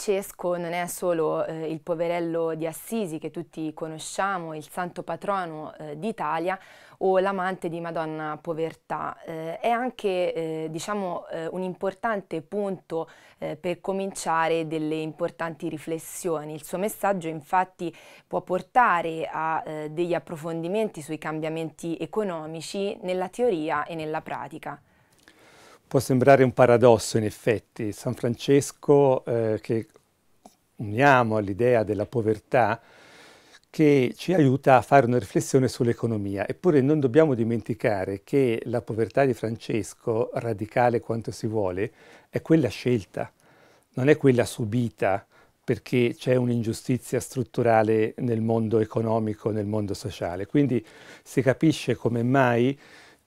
Francesco non è solo eh, il poverello di Assisi che tutti conosciamo, il santo patrono eh, d'Italia o l'amante di Madonna Povertà, eh, è anche eh, diciamo, eh, un importante punto eh, per cominciare delle importanti riflessioni. Il suo messaggio infatti può portare a degli approfondimenti sui cambiamenti economici nella teoria e nella pratica. Può sembrare un paradosso in effetti, San Francesco eh, che uniamo all'idea della povertà che ci aiuta a fare una riflessione sull'economia, eppure non dobbiamo dimenticare che la povertà di Francesco, radicale quanto si vuole, è quella scelta, non è quella subita perché c'è un'ingiustizia strutturale nel mondo economico, nel mondo sociale. Quindi si capisce come mai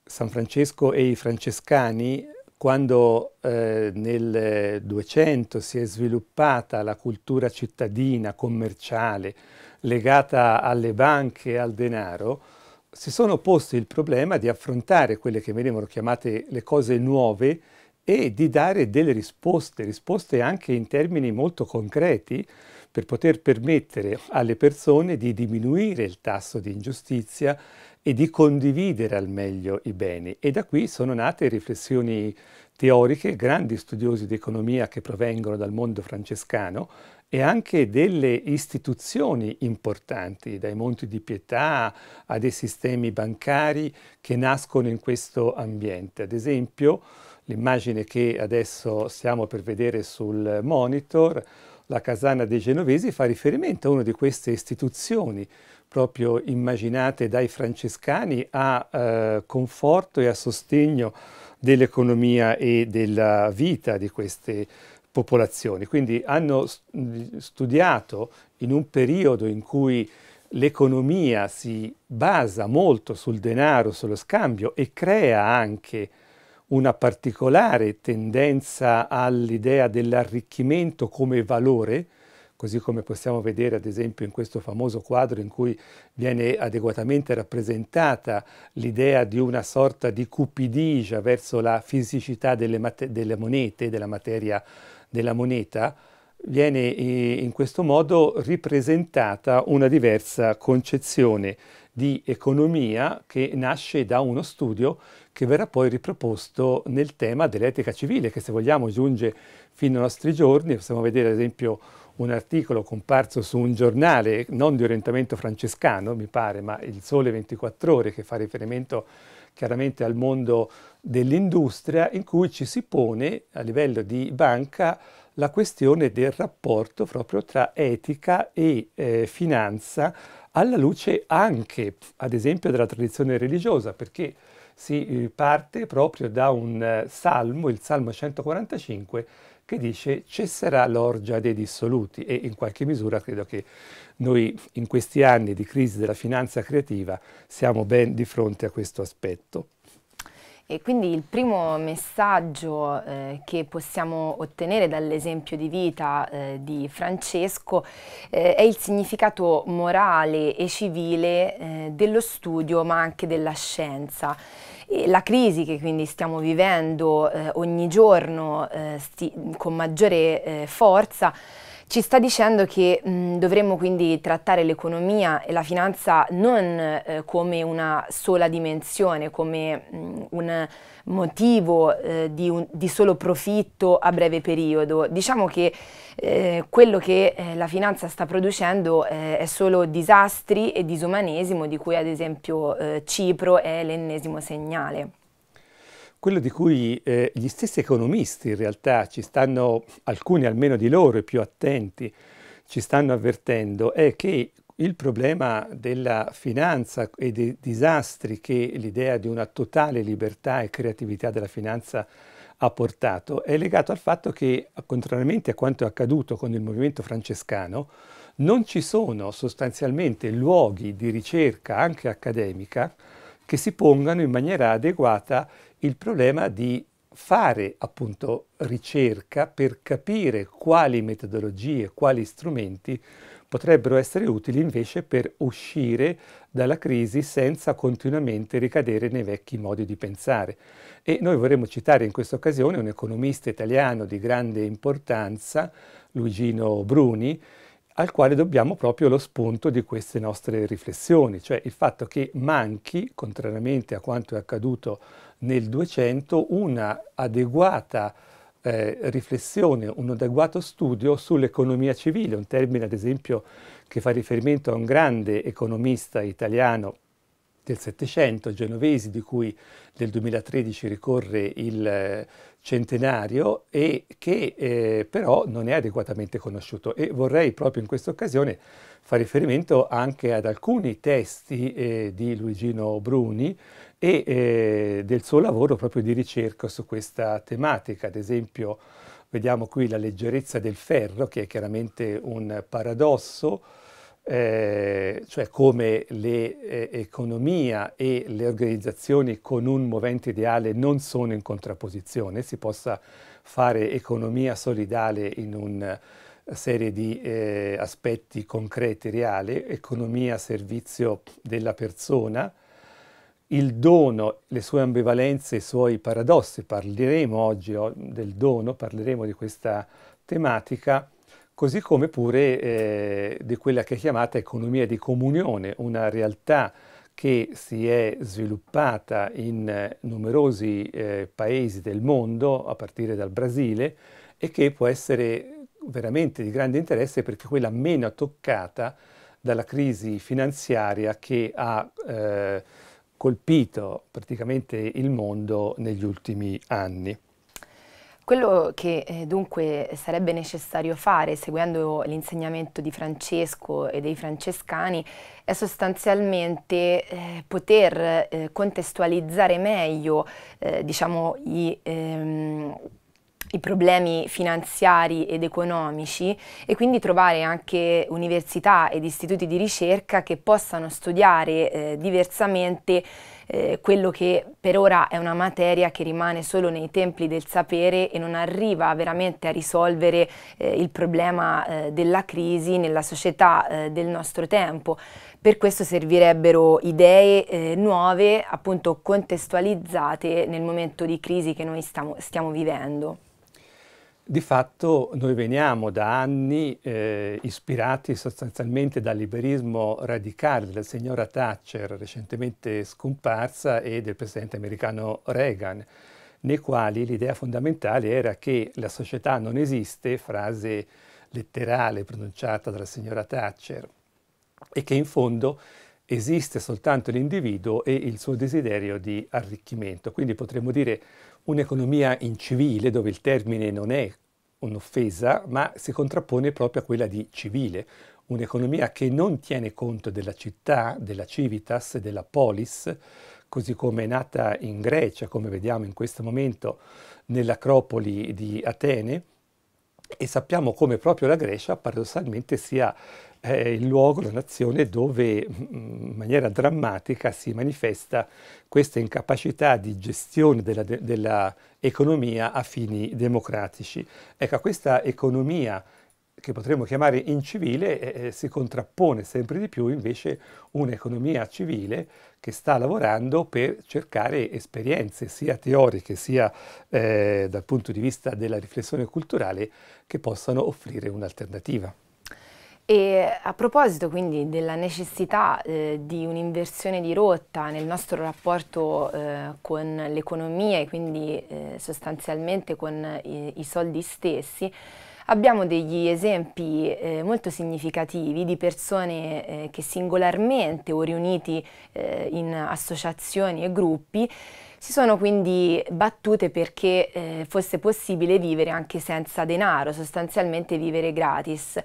San Francesco e i francescani quando eh, nel 200 si è sviluppata la cultura cittadina, commerciale, legata alle banche e al denaro, si sono posti il problema di affrontare quelle che venivano chiamate le cose nuove e di dare delle risposte, risposte anche in termini molto concreti, per poter permettere alle persone di diminuire il tasso di ingiustizia e di condividere al meglio i beni. E da qui sono nate riflessioni teoriche, grandi studiosi di economia che provengono dal mondo francescano e anche delle istituzioni importanti, dai Monti di Pietà a dei sistemi bancari che nascono in questo ambiente. Ad esempio, l'immagine che adesso stiamo per vedere sul monitor, la Casana dei Genovesi fa riferimento a una di queste istituzioni proprio immaginate dai francescani a eh, conforto e a sostegno dell'economia e della vita di queste popolazioni. Quindi hanno studiato in un periodo in cui l'economia si basa molto sul denaro, sullo scambio e crea anche una particolare tendenza all'idea dell'arricchimento come valore, così come possiamo vedere ad esempio in questo famoso quadro in cui viene adeguatamente rappresentata l'idea di una sorta di cupidigia verso la fisicità delle, delle monete, della materia della moneta, viene in questo modo ripresentata una diversa concezione di economia che nasce da uno studio che verrà poi riproposto nel tema dell'etica civile, che se vogliamo giunge fino ai nostri giorni. Possiamo vedere ad esempio un articolo comparso su un giornale non di orientamento francescano, mi pare, ma il Sole 24 Ore, che fa riferimento chiaramente al mondo dell'industria, in cui ci si pone a livello di banca la questione del rapporto proprio tra etica e eh, finanza alla luce anche, ad esempio, della tradizione religiosa, perché si eh, parte proprio da un eh, salmo, il Salmo 145, che dice cesserà l'orgia dei dissoluti e in qualche misura credo che noi in questi anni di crisi della finanza creativa siamo ben di fronte a questo aspetto. E quindi il primo messaggio eh, che possiamo ottenere dall'esempio di vita eh, di Francesco eh, è il significato morale e civile eh, dello studio ma anche della scienza. La crisi che quindi stiamo vivendo eh, ogni giorno eh, con maggiore eh, forza ci sta dicendo che mh, dovremmo quindi trattare l'economia e la finanza non eh, come una sola dimensione, come mh, un motivo eh, di, un, di, solo profitto a breve periodo. Diciamo che eh, quello che eh, la finanza sta producendo eh, è solo disastri e disumanesimo di cui ad esempio eh, Cipro è l'ennesimo segnale quello di cui eh, gli stessi economisti in realtà ci stanno, alcuni almeno di loro i più attenti, ci stanno avvertendo è che il problema della finanza e dei disastri che l'idea di una totale libertà e creatività della finanza ha portato è legato al fatto che, contrariamente a quanto è accaduto con il movimento francescano, non ci sono sostanzialmente luoghi di ricerca, anche accademica, che si pongano in maniera adeguata il problema di fare appunto ricerca per capire quali metodologie, quali strumenti potrebbero essere utili invece per uscire dalla crisi senza continuamente ricadere nei vecchi modi di pensare. E noi vorremmo citare in questa occasione un economista italiano di grande importanza, Luigino Bruni, al quale dobbiamo proprio lo spunto di queste nostre riflessioni, cioè il fatto che manchi, contrariamente a quanto è accaduto nel 200 un'adeguata eh, riflessione, un adeguato studio sull'economia civile, un termine ad esempio che fa riferimento a un grande economista italiano del Settecento, genovesi, di cui nel 2013 ricorre il eh, centenario e che eh, però non è adeguatamente conosciuto e vorrei proprio in questa occasione fare riferimento anche ad alcuni testi eh, di Luigino Bruni e eh, del suo lavoro proprio di ricerca su questa tematica. Ad esempio vediamo qui la leggerezza del ferro che è chiaramente un paradosso, eh, cioè come l'economia eh, e le organizzazioni con un movente ideale non sono in contrapposizione, si possa fare economia solidale in una eh, serie di eh, aspetti concreti, reali, economia a servizio della persona, il dono, le sue ambivalenze, i suoi paradossi, parleremo oggi del dono, parleremo di questa tematica, così come pure eh, di quella che è chiamata economia di comunione, una realtà che si è sviluppata in eh, numerosi eh, paesi del mondo, a partire dal Brasile, e che può essere veramente di grande interesse perché quella meno toccata dalla crisi finanziaria che ha eh, colpito praticamente il mondo negli ultimi anni. Quello che eh, dunque sarebbe necessario fare, seguendo l'insegnamento di Francesco e dei francescani, è sostanzialmente eh, poter eh, contestualizzare meglio eh, diciamo, i, ehm, i problemi finanziari ed economici e quindi trovare anche università ed istituti di ricerca che possano studiare eh, diversamente eh, quello che per ora è una materia che rimane solo nei templi del sapere e non arriva veramente a risolvere eh, il problema eh, della crisi nella società eh, del nostro tempo. Per questo servirebbero idee eh, nuove, appunto contestualizzate nel momento di crisi che noi stiamo, stiamo vivendo. Di fatto noi veniamo da anni eh, ispirati sostanzialmente dal liberismo radicale della signora Thatcher, recentemente scomparsa, e del presidente americano Reagan, nei quali l'idea fondamentale era che la società non esiste, frase letterale pronunciata dalla signora Thatcher, e che in fondo esiste soltanto l'individuo e il suo desiderio di arricchimento. Quindi potremmo dire un'economia incivile, dove il termine non è un'offesa, ma si contrappone proprio a quella di civile, un'economia che non tiene conto della città, della civitas, della polis, così come è nata in Grecia, come vediamo in questo momento nell'Acropoli di Atene, e sappiamo come proprio la Grecia paradossalmente sia eh, il luogo, la nazione dove mm, in maniera drammatica si manifesta questa incapacità di gestione dell'economia de, a fini democratici. Ecco, questa economia che potremmo chiamare incivile eh, si contrappone sempre di più invece un'economia civile che sta lavorando per cercare esperienze sia teoriche sia eh, dal punto di vista della riflessione culturale che possano offrire un'alternativa. E a proposito quindi della necessità eh, di un'inversione di rotta nel nostro rapporto eh, con l'economia e quindi eh, sostanzialmente con i, i, soldi stessi, abbiamo degli esempi eh, molto significativi di persone eh, che singolarmente o riuniti eh, in associazioni e gruppi si sono quindi battute perché eh, fosse possibile vivere anche senza denaro, sostanzialmente vivere gratis.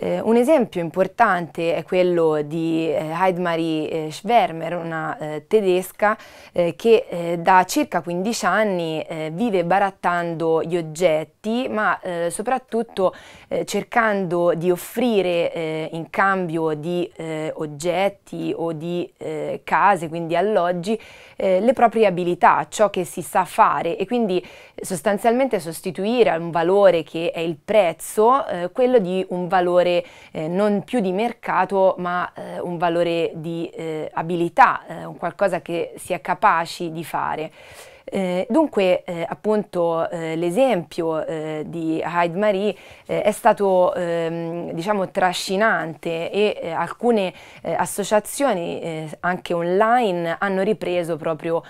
Eh, un esempio importante è quello di eh, Heidmarie eh, Schwermer, una eh, tedesca eh, che da circa 15 anni vive barattando gli oggetti, ma soprattutto cercando di offrire in cambio di oggetti o di case, quindi alloggi, le proprie abilità, ciò che si sa fare e quindi sostanzialmente sostituire a un valore che è il prezzo quello di un valore valore eh, non più di mercato ma eh, un valore di eh, abilità, eh, un qualcosa che si è capaci di fare. Eh, dunque, eh, appunto, eh, l'esempio eh, di Hyde Marie eh, è stato ehm, diciamo trascinante e alcune associazioni anche online hanno ripreso proprio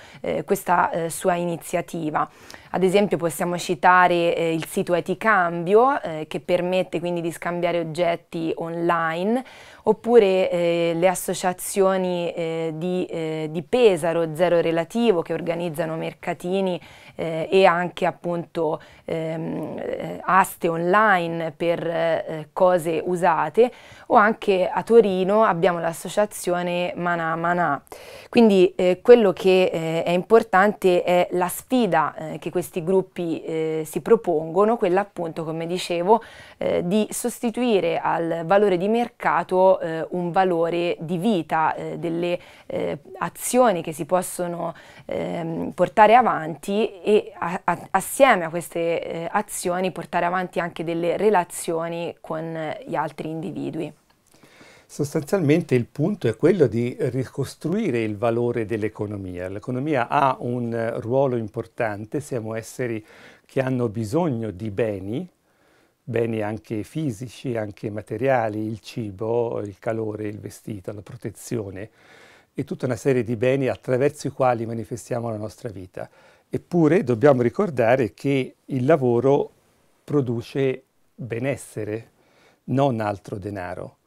questa sua iniziativa. Ad esempio possiamo citare eh, il sito Eticambio eh, che permette quindi di scambiare oggetti online oppure eh, le associazioni eh, di, eh, di, Pesaro, Zero Relativo, che organizzano mercatini eh, e anche appunto ehm, eh, aste online per eh, cose usate, o anche a Torino abbiamo l'associazione Manà Manà. Quindi quello che è importante è la sfida che questi gruppi si propongono, quella appunto, come dicevo, di sostituire al valore di mercato eh, un valore di vita, eh, delle eh, azioni che si possono ehm, portare avanti e a, a, assieme a queste eh, azioni portare avanti anche delle relazioni con gli altri individui. Sostanzialmente il punto è quello di ricostruire il valore dell'economia. L'economia ha un eh, ruolo importante, siamo esseri che hanno bisogno di beni beni anche fisici, anche materiali, il cibo, il calore, il vestito, la protezione e tutta una serie di beni attraverso i quali manifestiamo la nostra vita. Eppure dobbiamo ricordare che il lavoro produce benessere, non altro denaro.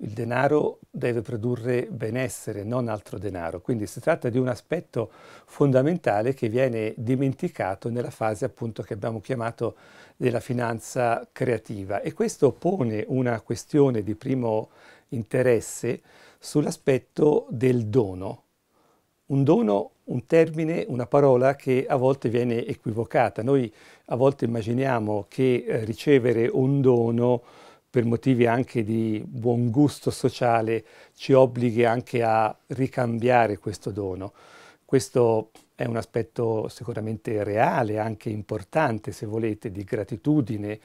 Il denaro deve produrre benessere, non altro denaro, quindi si tratta di un aspetto fondamentale che viene dimenticato nella fase appunto che abbiamo chiamato della finanza creativa e questo pone una questione di primo interesse sull'aspetto del dono. Un dono, un termine, una parola che a volte viene equivocata. Noi a volte immaginiamo che eh, ricevere un dono per motivi anche di buon gusto sociale, ci obblighi anche a ricambiare questo dono. Questo è un aspetto sicuramente reale, anche importante, se volete, di gratitudine,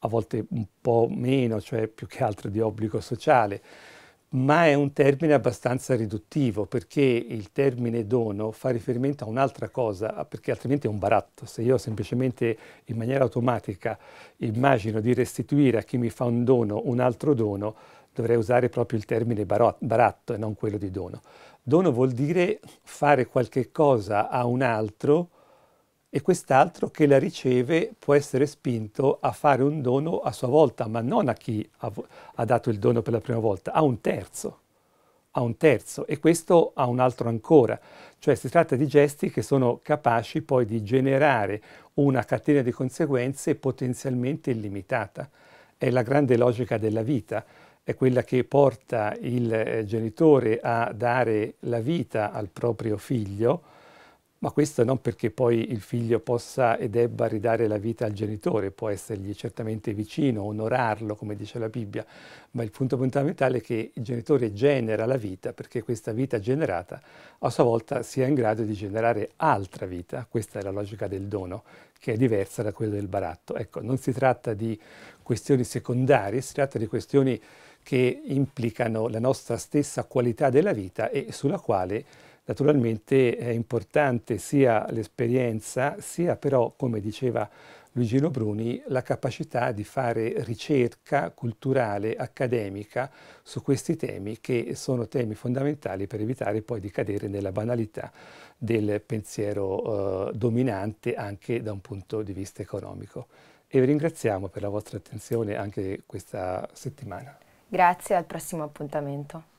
a volte un po' meno, cioè più che altro di obbligo sociale ma è un termine abbastanza riduttivo perché il termine dono fa riferimento a un'altra cosa, perché altrimenti è un baratto. Se io semplicemente in maniera automatica immagino di restituire a chi mi fa un dono un altro dono, dovrei usare proprio il termine baratto e non quello di dono. Dono vuol dire fare qualche cosa a un altro e quest'altro che la riceve può essere spinto a fare un dono a sua volta, ma non a chi ha, ha dato il dono per la prima volta, a un terzo a un terzo e questo a un altro ancora. Cioè si tratta di gesti che sono capaci poi di generare una catena di conseguenze potenzialmente illimitata. È la grande logica della vita, è quella che porta il eh, genitore a dare la vita al proprio figlio ma questo non perché poi il figlio possa e debba ridare la vita al genitore, può essergli certamente vicino, onorarlo, come dice la Bibbia, ma il punto fondamentale è che il genitore genera la vita perché questa vita generata a sua volta sia in grado di generare altra vita. Questa è la logica del dono, che è diversa da quella del baratto. Ecco, non si tratta di questioni secondarie, si tratta di questioni che implicano la nostra stessa qualità della vita e sulla quale Naturalmente è importante sia l'esperienza, sia però, come diceva Luigino Bruni, la capacità di fare ricerca culturale, accademica su questi temi che sono temi fondamentali per evitare poi di cadere nella banalità del pensiero eh, dominante anche da un punto di vista economico. E vi ringraziamo per la vostra attenzione anche questa settimana. Grazie, al prossimo appuntamento.